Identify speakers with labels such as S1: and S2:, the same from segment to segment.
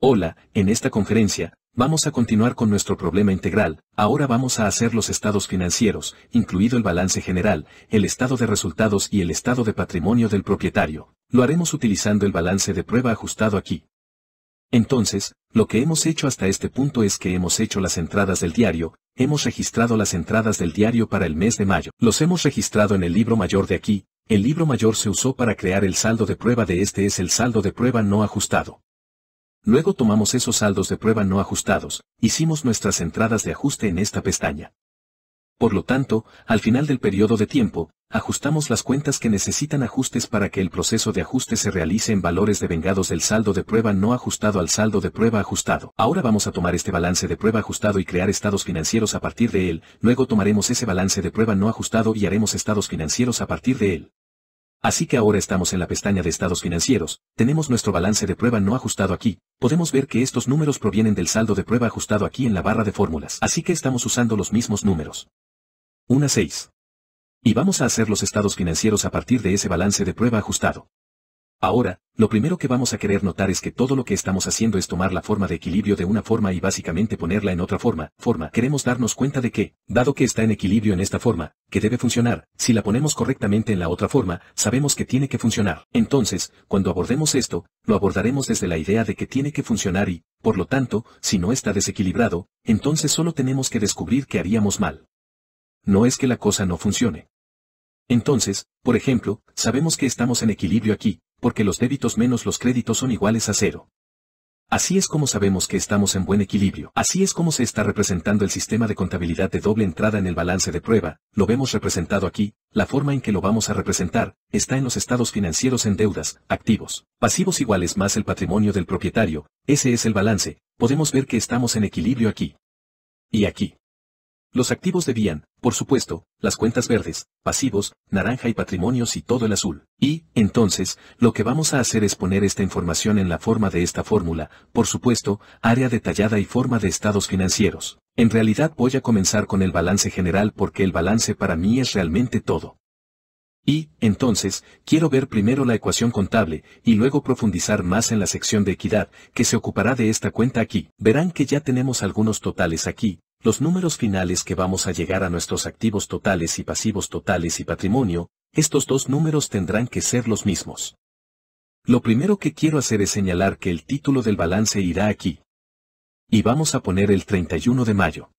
S1: Hola, en esta conferencia, vamos a continuar con nuestro problema integral, ahora vamos a hacer los estados financieros, incluido el balance general, el estado de resultados y el estado de patrimonio del propietario. Lo haremos utilizando el balance de prueba ajustado aquí. Entonces, lo que hemos hecho hasta este punto es que hemos hecho las entradas del diario, hemos registrado las entradas del diario para el mes de mayo. Los hemos registrado en el libro mayor de aquí, el libro mayor se usó para crear el saldo de prueba de este es el saldo de prueba no ajustado. Luego tomamos esos saldos de prueba no ajustados, hicimos nuestras entradas de ajuste en esta pestaña. Por lo tanto, al final del periodo de tiempo, ajustamos las cuentas que necesitan ajustes para que el proceso de ajuste se realice en valores devengados del saldo de prueba no ajustado al saldo de prueba ajustado. Ahora vamos a tomar este balance de prueba ajustado y crear estados financieros a partir de él, luego tomaremos ese balance de prueba no ajustado y haremos estados financieros a partir de él. Así que ahora estamos en la pestaña de estados financieros, tenemos nuestro balance de prueba no ajustado aquí, podemos ver que estos números provienen del saldo de prueba ajustado aquí en la barra de fórmulas, así que estamos usando los mismos números. 1 a 6. Y vamos a hacer los estados financieros a partir de ese balance de prueba ajustado. Ahora, lo primero que vamos a querer notar es que todo lo que estamos haciendo es tomar la forma de equilibrio de una forma y básicamente ponerla en otra forma, forma. Queremos darnos cuenta de que, dado que está en equilibrio en esta forma, que debe funcionar, si la ponemos correctamente en la otra forma, sabemos que tiene que funcionar. Entonces, cuando abordemos esto, lo abordaremos desde la idea de que tiene que funcionar y, por lo tanto, si no está desequilibrado, entonces solo tenemos que descubrir que haríamos mal. No es que la cosa no funcione. Entonces, por ejemplo, sabemos que estamos en equilibrio aquí, porque los débitos menos los créditos son iguales a cero. Así es como sabemos que estamos en buen equilibrio. Así es como se está representando el sistema de contabilidad de doble entrada en el balance de prueba, lo vemos representado aquí, la forma en que lo vamos a representar, está en los estados financieros en deudas, activos, pasivos iguales más el patrimonio del propietario, ese es el balance, podemos ver que estamos en equilibrio aquí. Y aquí. Los activos debían, por supuesto, las cuentas verdes, pasivos, naranja y patrimonios y todo el azul. Y, entonces, lo que vamos a hacer es poner esta información en la forma de esta fórmula, por supuesto, área detallada y forma de estados financieros. En realidad voy a comenzar con el balance general porque el balance para mí es realmente todo. Y, entonces, quiero ver primero la ecuación contable, y luego profundizar más en la sección de equidad, que se ocupará de esta cuenta aquí. Verán que ya tenemos algunos totales aquí, los números finales que vamos a llegar a nuestros activos totales y pasivos totales y patrimonio, estos dos números tendrán que ser los mismos. Lo primero que quiero hacer es señalar que el título del balance irá aquí. Y vamos a poner el 31 de mayo.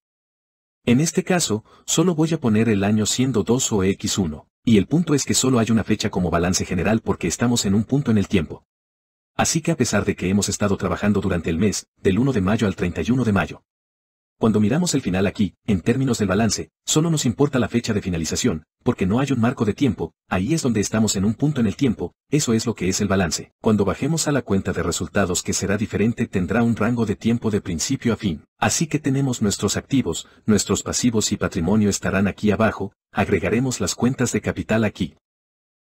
S1: En este caso, solo voy a poner el año siendo 2 o X1, y el punto es que solo hay una fecha como balance general porque estamos en un punto en el tiempo. Así que a pesar de que hemos estado trabajando durante el mes, del 1 de mayo al 31 de mayo, cuando miramos el final aquí, en términos del balance, solo nos importa la fecha de finalización, porque no hay un marco de tiempo, ahí es donde estamos en un punto en el tiempo, eso es lo que es el balance. Cuando bajemos a la cuenta de resultados que será diferente tendrá un rango de tiempo de principio a fin. Así que tenemos nuestros activos, nuestros pasivos y patrimonio estarán aquí abajo, agregaremos las cuentas de capital aquí.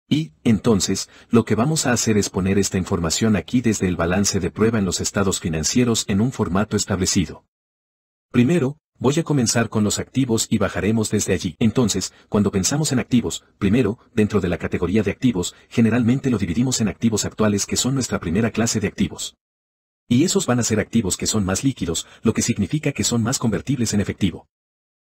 S1: Y, entonces, lo que vamos a hacer es poner esta información aquí desde el balance de prueba en los estados financieros en un formato establecido. Primero, voy a comenzar con los activos y bajaremos desde allí. Entonces, cuando pensamos en activos, primero, dentro de la categoría de activos, generalmente lo dividimos en activos actuales que son nuestra primera clase de activos. Y esos van a ser activos que son más líquidos, lo que significa que son más convertibles en efectivo.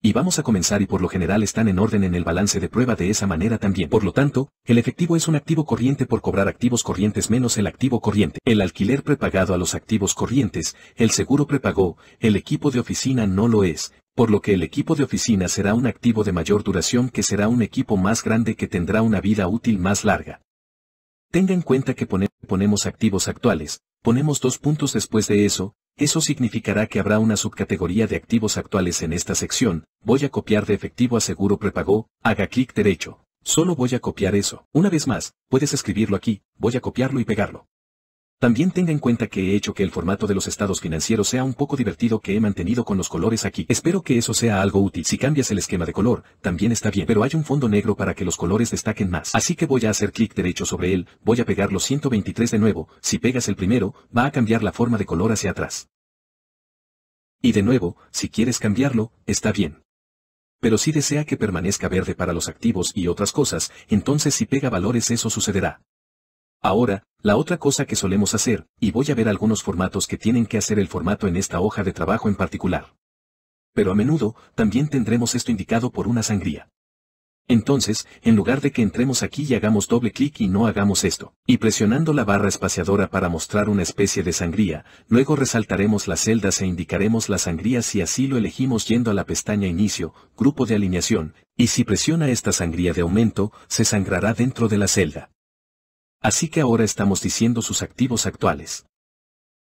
S1: Y vamos a comenzar y por lo general están en orden en el balance de prueba de esa manera también. Por lo tanto, el efectivo es un activo corriente por cobrar activos corrientes menos el activo corriente, el alquiler prepagado a los activos corrientes, el seguro prepagó, el equipo de oficina no lo es, por lo que el equipo de oficina será un activo de mayor duración que será un equipo más grande que tendrá una vida útil más larga. Tenga en cuenta que ponemos activos actuales, ponemos dos puntos después de eso, eso significará que habrá una subcategoría de activos actuales en esta sección, voy a copiar de efectivo a seguro prepago, haga clic derecho. Solo voy a copiar eso. Una vez más, puedes escribirlo aquí, voy a copiarlo y pegarlo. También tenga en cuenta que he hecho que el formato de los estados financieros sea un poco divertido que he mantenido con los colores aquí. Espero que eso sea algo útil. Si cambias el esquema de color, también está bien, pero hay un fondo negro para que los colores destaquen más. Así que voy a hacer clic derecho sobre él, voy a pegar los 123 de nuevo, si pegas el primero, va a cambiar la forma de color hacia atrás. Y de nuevo, si quieres cambiarlo, está bien. Pero si desea que permanezca verde para los activos y otras cosas, entonces si pega valores eso sucederá. Ahora, la otra cosa que solemos hacer, y voy a ver algunos formatos que tienen que hacer el formato en esta hoja de trabajo en particular. Pero a menudo, también tendremos esto indicado por una sangría. Entonces, en lugar de que entremos aquí y hagamos doble clic y no hagamos esto, y presionando la barra espaciadora para mostrar una especie de sangría, luego resaltaremos las celdas e indicaremos la sangría si así lo elegimos yendo a la pestaña Inicio, Grupo de Alineación, y si presiona esta sangría de aumento, se sangrará dentro de la celda. Así que ahora estamos diciendo sus activos actuales.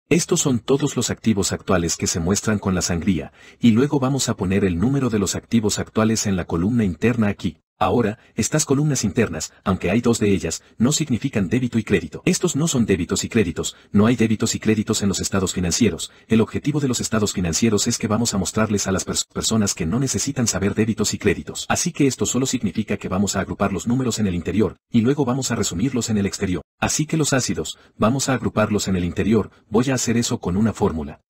S1: Estos son todos los activos actuales que se muestran con la sangría, y luego vamos a poner el número de los activos actuales en la columna interna aquí. Ahora, estas columnas internas, aunque hay dos de ellas, no significan débito y crédito. Estos no son débitos y créditos, no hay débitos y créditos en los estados financieros. El objetivo de los estados financieros es que vamos a mostrarles a las personas que no necesitan saber débitos y créditos. Así que esto solo significa que vamos a agrupar los números en el interior, y luego vamos a resumirlos en el exterior. Así que los ácidos, vamos a agruparlos en el interior, voy a hacer eso con una fórmula.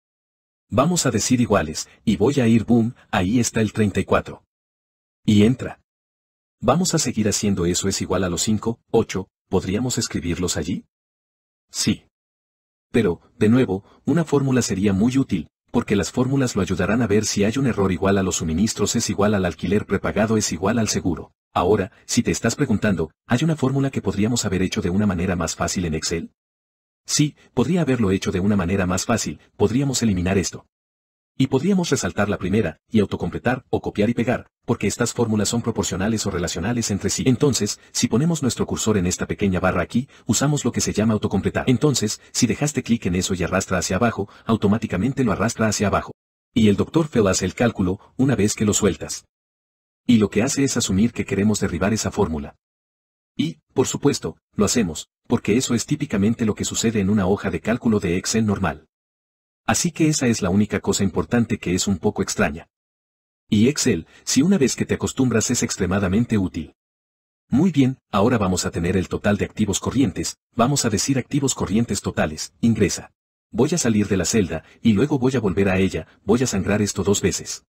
S1: Vamos a decir iguales, y voy a ir boom, ahí está el 34. Y entra. Vamos a seguir haciendo eso es igual a los 5, 8, ¿podríamos escribirlos allí? Sí. Pero, de nuevo, una fórmula sería muy útil, porque las fórmulas lo ayudarán a ver si hay un error igual a los suministros es igual al alquiler prepagado es igual al seguro. Ahora, si te estás preguntando, ¿hay una fórmula que podríamos haber hecho de una manera más fácil en Excel? Sí, podría haberlo hecho de una manera más fácil, podríamos eliminar esto. Y podríamos resaltar la primera, y autocompletar, o copiar y pegar, porque estas fórmulas son proporcionales o relacionales entre sí. Entonces, si ponemos nuestro cursor en esta pequeña barra aquí, usamos lo que se llama autocompletar. Entonces, si dejaste clic en eso y arrastra hacia abajo, automáticamente lo arrastra hacia abajo. Y el doctor Phil hace el cálculo, una vez que lo sueltas. Y lo que hace es asumir que queremos derribar esa fórmula. Y, por supuesto, lo hacemos, porque eso es típicamente lo que sucede en una hoja de cálculo de Excel normal. Así que esa es la única cosa importante que es un poco extraña. Y Excel, si una vez que te acostumbras es extremadamente útil. Muy bien, ahora vamos a tener el total de activos corrientes, vamos a decir activos corrientes totales, ingresa. Voy a salir de la celda, y luego voy a volver a ella, voy a sangrar esto dos veces.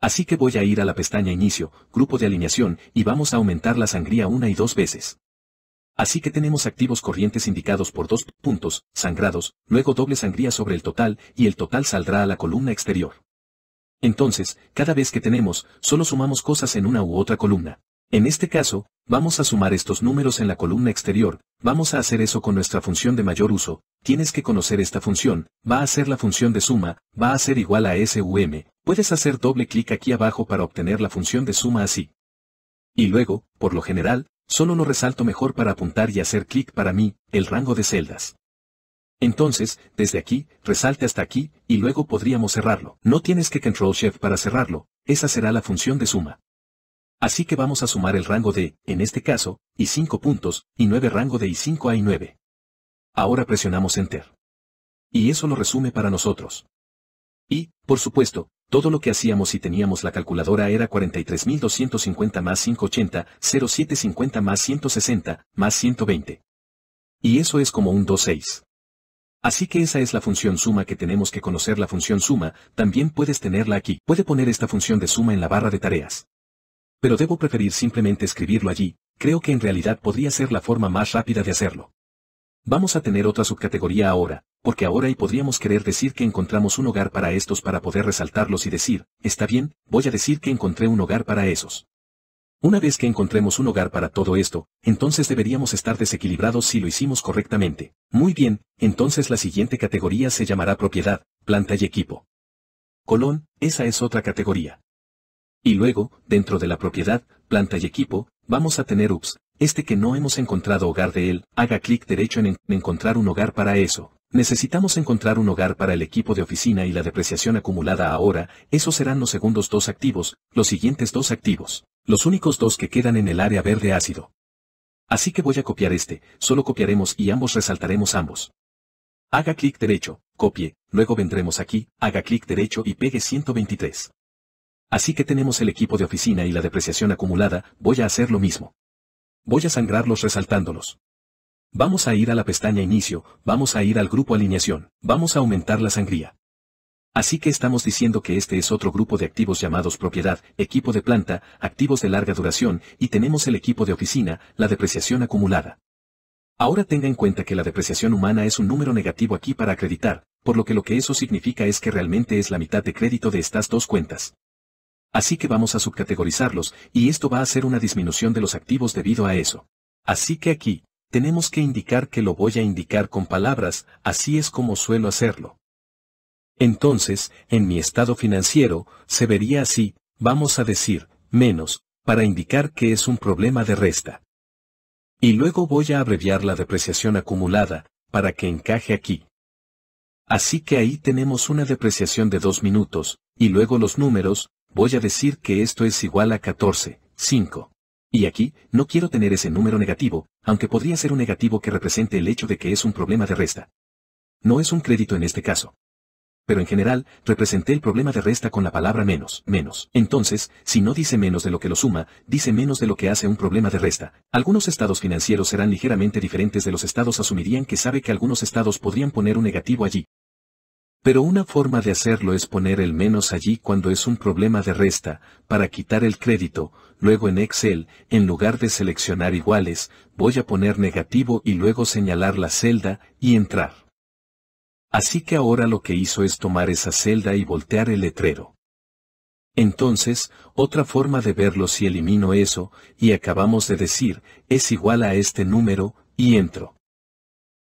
S1: Así que voy a ir a la pestaña Inicio, Grupo de Alineación, y vamos a aumentar la sangría una y dos veces. Así que tenemos activos corrientes indicados por dos puntos, sangrados, luego doble sangría sobre el total, y el total saldrá a la columna exterior. Entonces, cada vez que tenemos, solo sumamos cosas en una u otra columna. En este caso, vamos a sumar estos números en la columna exterior, vamos a hacer eso con nuestra función de mayor uso, tienes que conocer esta función, va a ser la función de suma, va a ser igual a SUM, puedes hacer doble clic aquí abajo para obtener la función de suma así. Y luego, por lo general, Solo lo resalto mejor para apuntar y hacer clic para mí, el rango de celdas. Entonces, desde aquí, resalte hasta aquí, y luego podríamos cerrarlo. No tienes que Control Shift para cerrarlo, esa será la función de suma. Así que vamos a sumar el rango de, en este caso, y 5 puntos, y 9 rango de y 5 a i9. Ahora presionamos Enter. Y eso lo resume para nosotros. Y, por supuesto, todo lo que hacíamos si teníamos la calculadora era 43.250 más 580, 0750 más 160, más 120. Y eso es como un 26. Así que esa es la función suma que tenemos que conocer la función suma, también puedes tenerla aquí. Puede poner esta función de suma en la barra de tareas. Pero debo preferir simplemente escribirlo allí, creo que en realidad podría ser la forma más rápida de hacerlo. Vamos a tener otra subcategoría ahora, porque ahora y podríamos querer decir que encontramos un hogar para estos para poder resaltarlos y decir, está bien, voy a decir que encontré un hogar para esos. Una vez que encontremos un hogar para todo esto, entonces deberíamos estar desequilibrados si lo hicimos correctamente. Muy bien, entonces la siguiente categoría se llamará propiedad, planta y equipo. Colón, esa es otra categoría. Y luego, dentro de la propiedad, planta y equipo, vamos a tener UPS, este que no hemos encontrado hogar de él, haga clic derecho en, en encontrar un hogar para eso, Necesitamos encontrar un hogar para el equipo de oficina y la depreciación acumulada ahora, esos serán los segundos dos activos, los siguientes dos activos, los únicos dos que quedan en el área verde ácido. Así que voy a copiar este, solo copiaremos y ambos resaltaremos ambos. Haga clic derecho, copie, luego vendremos aquí, haga clic derecho y pegue 123. Así que tenemos el equipo de oficina y la depreciación acumulada, voy a hacer lo mismo. Voy a sangrarlos resaltándolos. Vamos a ir a la pestaña inicio, vamos a ir al grupo alineación, vamos a aumentar la sangría. Así que estamos diciendo que este es otro grupo de activos llamados propiedad, equipo de planta, activos de larga duración, y tenemos el equipo de oficina, la depreciación acumulada. Ahora tenga en cuenta que la depreciación humana es un número negativo aquí para acreditar, por lo que lo que eso significa es que realmente es la mitad de crédito de estas dos cuentas. Así que vamos a subcategorizarlos, y esto va a ser una disminución de los activos debido a eso. Así que aquí, tenemos que indicar que lo voy a indicar con palabras, así es como suelo hacerlo. Entonces, en mi estado financiero, se vería así, vamos a decir, menos, para indicar que es un problema de resta. Y luego voy a abreviar la depreciación acumulada, para que encaje aquí. Así que ahí tenemos una depreciación de 2 minutos, y luego los números, voy a decir que esto es igual a 14, 5. Y aquí, no quiero tener ese número negativo, aunque podría ser un negativo que represente el hecho de que es un problema de resta. No es un crédito en este caso. Pero en general, representé el problema de resta con la palabra menos, menos. Entonces, si no dice menos de lo que lo suma, dice menos de lo que hace un problema de resta. Algunos estados financieros serán ligeramente diferentes de los estados asumirían que sabe que algunos estados podrían poner un negativo allí, pero una forma de hacerlo es poner el menos allí cuando es un problema de resta, para quitar el crédito, luego en Excel, en lugar de seleccionar iguales, voy a poner negativo y luego señalar la celda, y entrar. Así que ahora lo que hizo es tomar esa celda y voltear el letrero. Entonces, otra forma de verlo si elimino eso, y acabamos de decir, es igual a este número, y entro.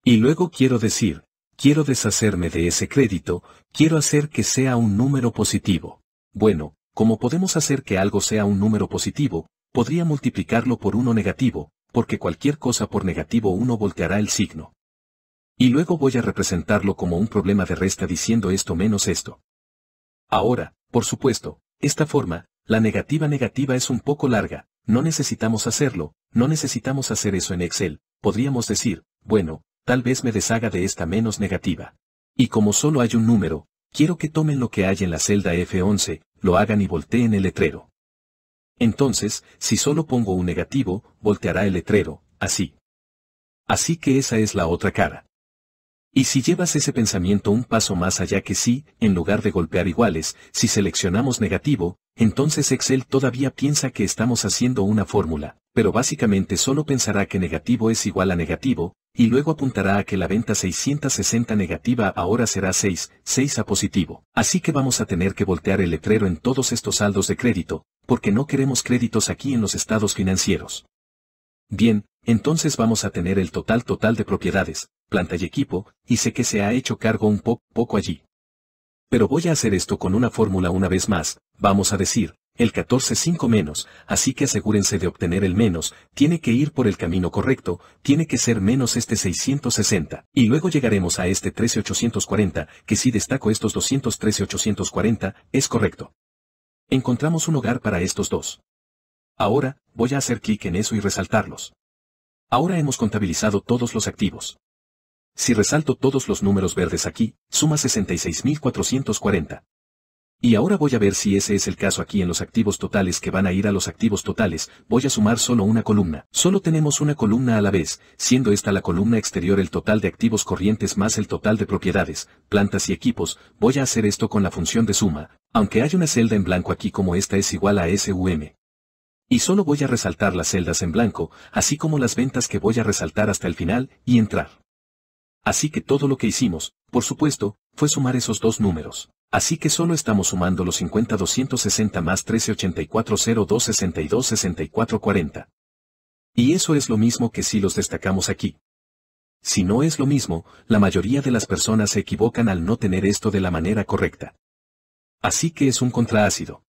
S1: Y luego quiero decir, quiero deshacerme de ese crédito, quiero hacer que sea un número positivo. Bueno, como podemos hacer que algo sea un número positivo, podría multiplicarlo por uno negativo, porque cualquier cosa por negativo uno volteará el signo. Y luego voy a representarlo como un problema de resta diciendo esto menos esto. Ahora, por supuesto, esta forma, la negativa negativa es un poco larga, no necesitamos hacerlo, no necesitamos hacer eso en Excel, podríamos decir, bueno, tal vez me deshaga de esta menos negativa. Y como solo hay un número, quiero que tomen lo que hay en la celda F11, lo hagan y volteen el letrero. Entonces, si solo pongo un negativo, volteará el letrero, así. Así que esa es la otra cara. Y si llevas ese pensamiento un paso más allá que sí, en lugar de golpear iguales, si seleccionamos negativo, entonces Excel todavía piensa que estamos haciendo una fórmula, pero básicamente solo pensará que negativo es igual a negativo, y luego apuntará a que la venta 660 negativa ahora será 6, 6 a positivo. Así que vamos a tener que voltear el letrero en todos estos saldos de crédito, porque no queremos créditos aquí en los estados financieros. Bien, entonces vamos a tener el total total de propiedades, planta y equipo, y sé que se ha hecho cargo un poco allí pero voy a hacer esto con una fórmula una vez más, vamos a decir, el 14.5 menos, así que asegúrense de obtener el menos, tiene que ir por el camino correcto, tiene que ser menos este 660. Y luego llegaremos a este 13.840, que si destaco estos 840, es correcto. Encontramos un hogar para estos dos. Ahora, voy a hacer clic en eso y resaltarlos. Ahora hemos contabilizado todos los activos. Si resalto todos los números verdes aquí, suma 66.440. Y ahora voy a ver si ese es el caso aquí en los activos totales que van a ir a los activos totales, voy a sumar solo una columna. Solo tenemos una columna a la vez, siendo esta la columna exterior el total de activos corrientes más el total de propiedades, plantas y equipos, voy a hacer esto con la función de suma, aunque hay una celda en blanco aquí como esta es igual a SUM. Y solo voy a resaltar las celdas en blanco, así como las ventas que voy a resaltar hasta el final, y entrar. Así que todo lo que hicimos, por supuesto, fue sumar esos dos números. Así que solo estamos sumando los 50 260 más 138402626440. Y eso es lo mismo que si los destacamos aquí. Si no es lo mismo, la mayoría de las personas se equivocan al no tener esto de la manera correcta. Así que es un contraácido.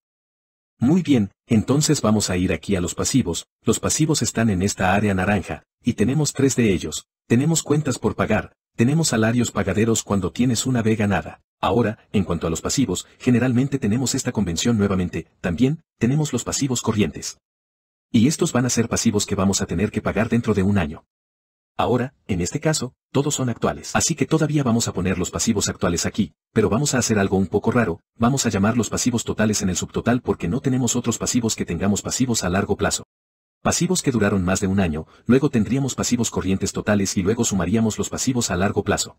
S1: Muy bien, entonces vamos a ir aquí a los pasivos, los pasivos están en esta área naranja, y tenemos tres de ellos, tenemos cuentas por pagar, tenemos salarios pagaderos cuando tienes una B ganada. Ahora, en cuanto a los pasivos, generalmente tenemos esta convención nuevamente, también, tenemos los pasivos corrientes. Y estos van a ser pasivos que vamos a tener que pagar dentro de un año. Ahora, en este caso, todos son actuales. Así que todavía vamos a poner los pasivos actuales aquí, pero vamos a hacer algo un poco raro, vamos a llamar los pasivos totales en el subtotal porque no tenemos otros pasivos que tengamos pasivos a largo plazo. Pasivos que duraron más de un año, luego tendríamos pasivos corrientes totales y luego sumaríamos los pasivos a largo plazo.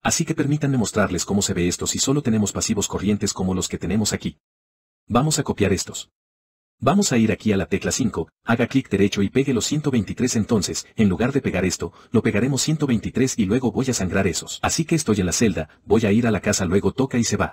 S1: Así que permítanme mostrarles cómo se ve esto si solo tenemos pasivos corrientes como los que tenemos aquí. Vamos a copiar estos. Vamos a ir aquí a la tecla 5, haga clic derecho y pegue los 123 entonces, en lugar de pegar esto, lo pegaremos 123 y luego voy a sangrar esos. Así que estoy en la celda, voy a ir a la casa luego toca y se va.